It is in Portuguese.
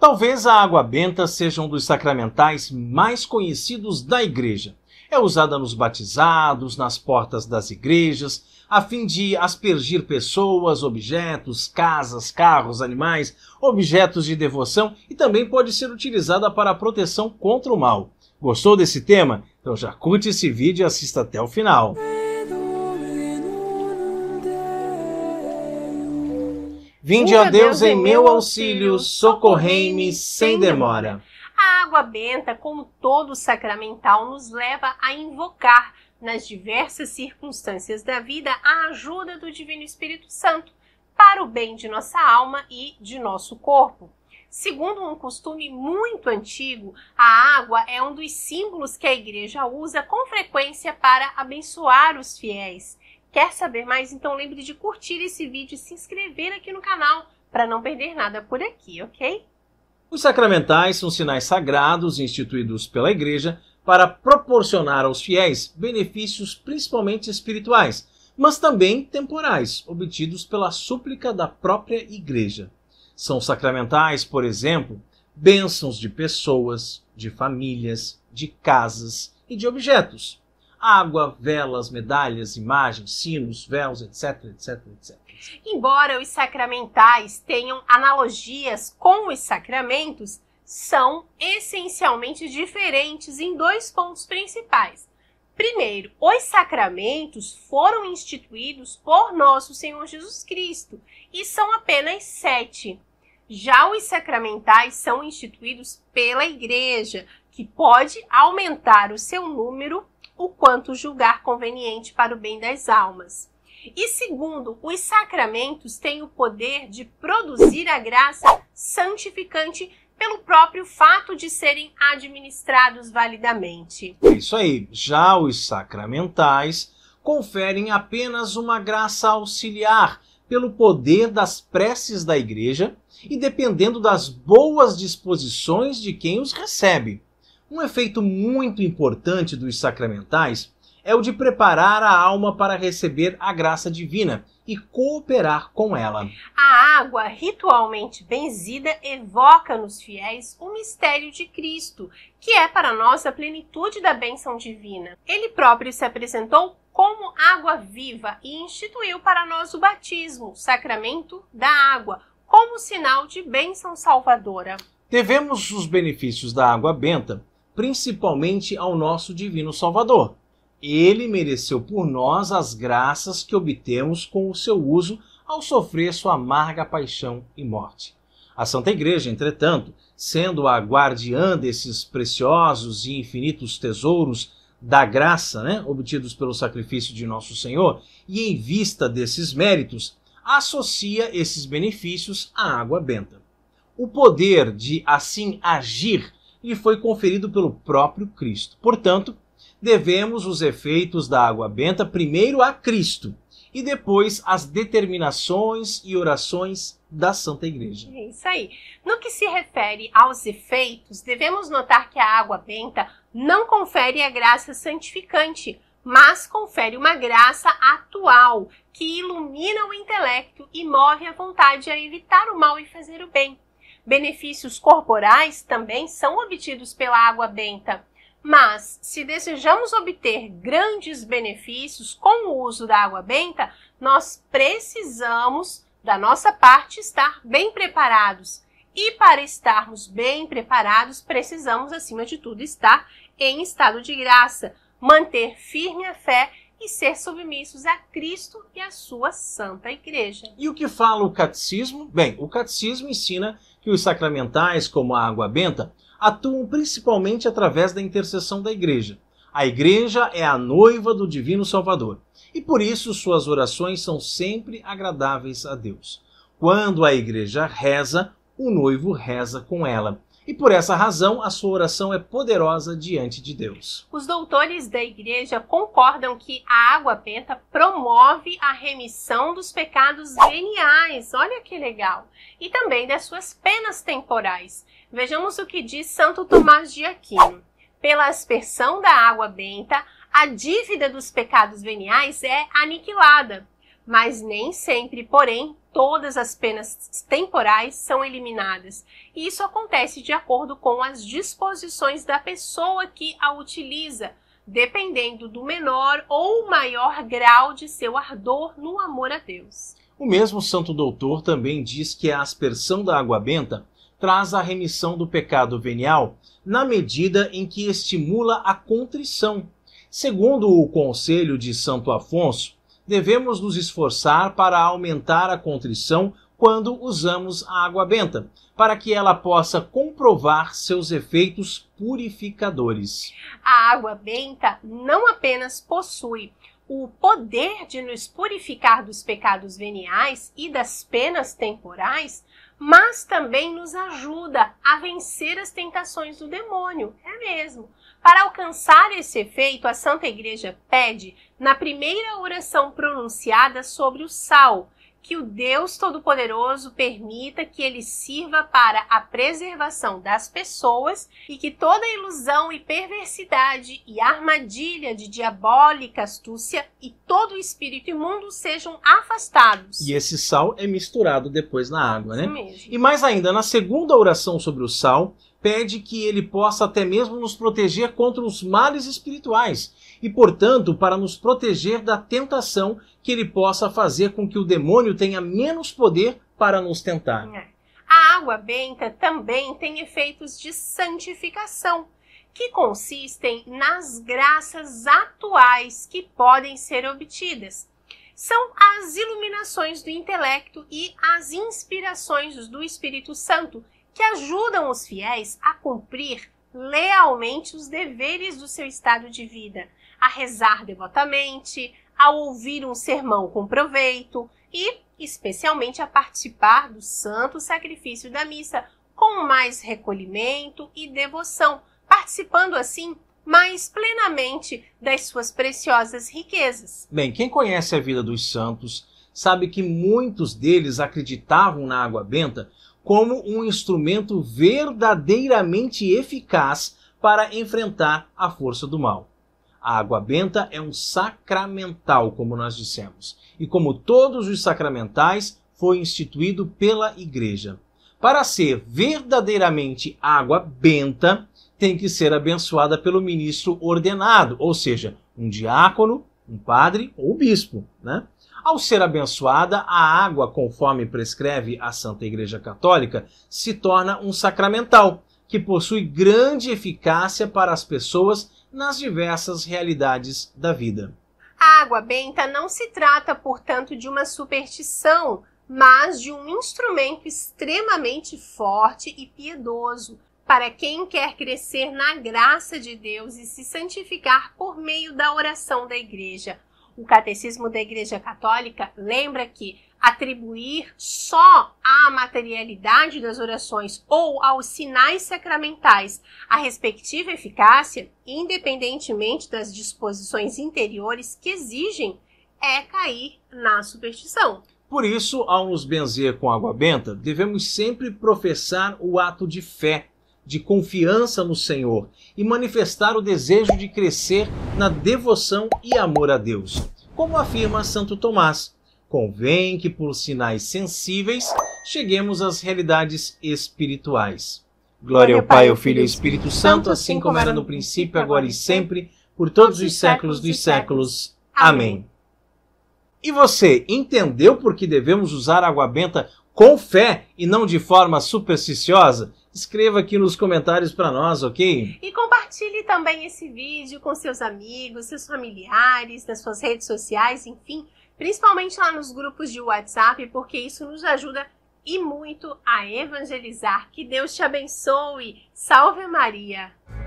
Talvez a água benta seja um dos sacramentais mais conhecidos da igreja. É usada nos batizados, nas portas das igrejas, a fim de aspergir pessoas, objetos, casas, carros, animais, objetos de devoção e também pode ser utilizada para a proteção contra o mal. Gostou desse tema? Então já curte esse vídeo e assista até o final. Vinde, a Deus, em meu auxílio, socorrei-me sem demora. A água benta, como todo sacramental, nos leva a invocar, nas diversas circunstâncias da vida, a ajuda do Divino Espírito Santo para o bem de nossa alma e de nosso corpo. Segundo um costume muito antigo, a água é um dos símbolos que a igreja usa com frequência para abençoar os fiéis. Quer saber mais? Então lembre de curtir esse vídeo e se inscrever aqui no canal para não perder nada por aqui, ok? Os sacramentais são sinais sagrados instituídos pela Igreja para proporcionar aos fiéis benefícios principalmente espirituais, mas também temporais, obtidos pela súplica da própria Igreja. São sacramentais, por exemplo, bênçãos de pessoas, de famílias, de casas e de objetos água, velas, medalhas, imagens, sinos, véus, etc, etc, etc. Embora os sacramentais tenham analogias com os sacramentos, são essencialmente diferentes em dois pontos principais. Primeiro, os sacramentos foram instituídos por nosso Senhor Jesus Cristo e são apenas sete. Já os sacramentais são instituídos pela Igreja, que pode aumentar o seu número o quanto julgar conveniente para o bem das almas. E segundo, os sacramentos têm o poder de produzir a graça santificante pelo próprio fato de serem administrados validamente. É isso aí, já os sacramentais conferem apenas uma graça auxiliar pelo poder das preces da igreja e dependendo das boas disposições de quem os recebe. Um efeito muito importante dos sacramentais é o de preparar a alma para receber a graça divina e cooperar com ela. A água ritualmente benzida evoca nos fiéis o mistério de Cristo, que é para nós a plenitude da bênção divina. Ele próprio se apresentou como água viva e instituiu para nós o batismo, sacramento da água, como sinal de bênção salvadora. Devemos os benefícios da água benta principalmente ao nosso Divino Salvador. Ele mereceu por nós as graças que obtemos com o seu uso ao sofrer sua amarga paixão e morte. A Santa Igreja, entretanto, sendo a guardiã desses preciosos e infinitos tesouros da graça, né, obtidos pelo sacrifício de nosso Senhor, e em vista desses méritos, associa esses benefícios à água benta. O poder de assim agir e foi conferido pelo próprio Cristo. Portanto, devemos os efeitos da água benta primeiro a Cristo e depois as determinações e orações da Santa Igreja. É isso aí. No que se refere aos efeitos, devemos notar que a água benta não confere a graça santificante, mas confere uma graça atual que ilumina o intelecto e move a vontade a evitar o mal e fazer o bem. Benefícios corporais também são obtidos pela água benta. Mas, se desejamos obter grandes benefícios com o uso da água benta, nós precisamos, da nossa parte, estar bem preparados. E para estarmos bem preparados, precisamos, acima de tudo, estar em estado de graça, manter firme a fé e ser submissos a Cristo e à sua santa igreja. E o que fala o catecismo? Bem, o catecismo ensina que os sacramentais, como a água benta, atuam principalmente através da intercessão da Igreja. A Igreja é a noiva do Divino Salvador e por isso suas orações são sempre agradáveis a Deus. Quando a Igreja reza, o noivo reza com ela e por essa razão a sua oração é poderosa diante de Deus. Os doutores da igreja concordam que a água benta promove a remissão dos pecados veniais, olha que legal, e também das suas penas temporais. Vejamos o que diz Santo Tomás de Aquino. Pela aspersão da água benta, a dívida dos pecados veniais é aniquilada mas nem sempre, porém, todas as penas temporais são eliminadas. E isso acontece de acordo com as disposições da pessoa que a utiliza, dependendo do menor ou maior grau de seu ardor no amor a Deus. O mesmo santo doutor também diz que a aspersão da água benta traz a remissão do pecado venial na medida em que estimula a contrição. Segundo o conselho de Santo Afonso, devemos nos esforçar para aumentar a contrição quando usamos a água benta, para que ela possa comprovar seus efeitos purificadores. A água benta não apenas possui o poder de nos purificar dos pecados veniais e das penas temporais, mas também nos ajuda a vencer as tentações do demônio. É mesmo. Para alcançar esse efeito, a Santa Igreja pede, na primeira oração pronunciada sobre o sal, que o Deus Todo-Poderoso permita que ele sirva para a preservação das pessoas e que toda ilusão e perversidade e armadilha de diabólica astúcia e todo espírito imundo sejam afastados. E esse sal é misturado depois na água, né? mesmo. E mais ainda, na segunda oração sobre o sal, pede que ele possa até mesmo nos proteger contra os males espirituais e, portanto, para nos proteger da tentação que ele possa fazer com que o demônio tenha menos poder para nos tentar. É. A água benta também tem efeitos de santificação, que consistem nas graças atuais que podem ser obtidas. São as iluminações do intelecto e as inspirações do Espírito Santo que ajudam os fiéis a cumprir lealmente os deveres do seu estado de vida, a rezar devotamente, a ouvir um sermão com proveito e, especialmente, a participar do santo sacrifício da missa com mais recolhimento e devoção, participando assim mais plenamente das suas preciosas riquezas. Bem, quem conhece a vida dos santos sabe que muitos deles acreditavam na água benta como um instrumento verdadeiramente eficaz para enfrentar a força do mal. A água benta é um sacramental, como nós dissemos, e como todos os sacramentais, foi instituído pela Igreja. Para ser verdadeiramente água benta, tem que ser abençoada pelo ministro ordenado, ou seja, um diácono, um padre ou bispo, né? Ao ser abençoada, a água, conforme prescreve a Santa Igreja Católica, se torna um sacramental, que possui grande eficácia para as pessoas nas diversas realidades da vida. A água benta não se trata, portanto, de uma superstição, mas de um instrumento extremamente forte e piedoso para quem quer crescer na graça de Deus e se santificar por meio da oração da Igreja, o Catecismo da Igreja Católica lembra que atribuir só à materialidade das orações ou aos sinais sacramentais a respectiva eficácia, independentemente das disposições interiores que exigem, é cair na superstição. Por isso, ao nos benzer com água benta, devemos sempre professar o ato de fé de confiança no Senhor e manifestar o desejo de crescer na devoção e amor a Deus. Como afirma Santo Tomás, convém que por sinais sensíveis cheguemos às realidades espirituais. Glória ao Pai, ao Filho e ao Espírito Santo, assim como era no princípio, agora e sempre, por todos os séculos dos séculos. Amém. E você entendeu por que devemos usar água benta com fé e não de forma supersticiosa? escreva aqui nos comentários para nós, ok? E compartilhe também esse vídeo com seus amigos, seus familiares, nas suas redes sociais, enfim, principalmente lá nos grupos de WhatsApp, porque isso nos ajuda e muito a evangelizar. Que Deus te abençoe. Salve Maria!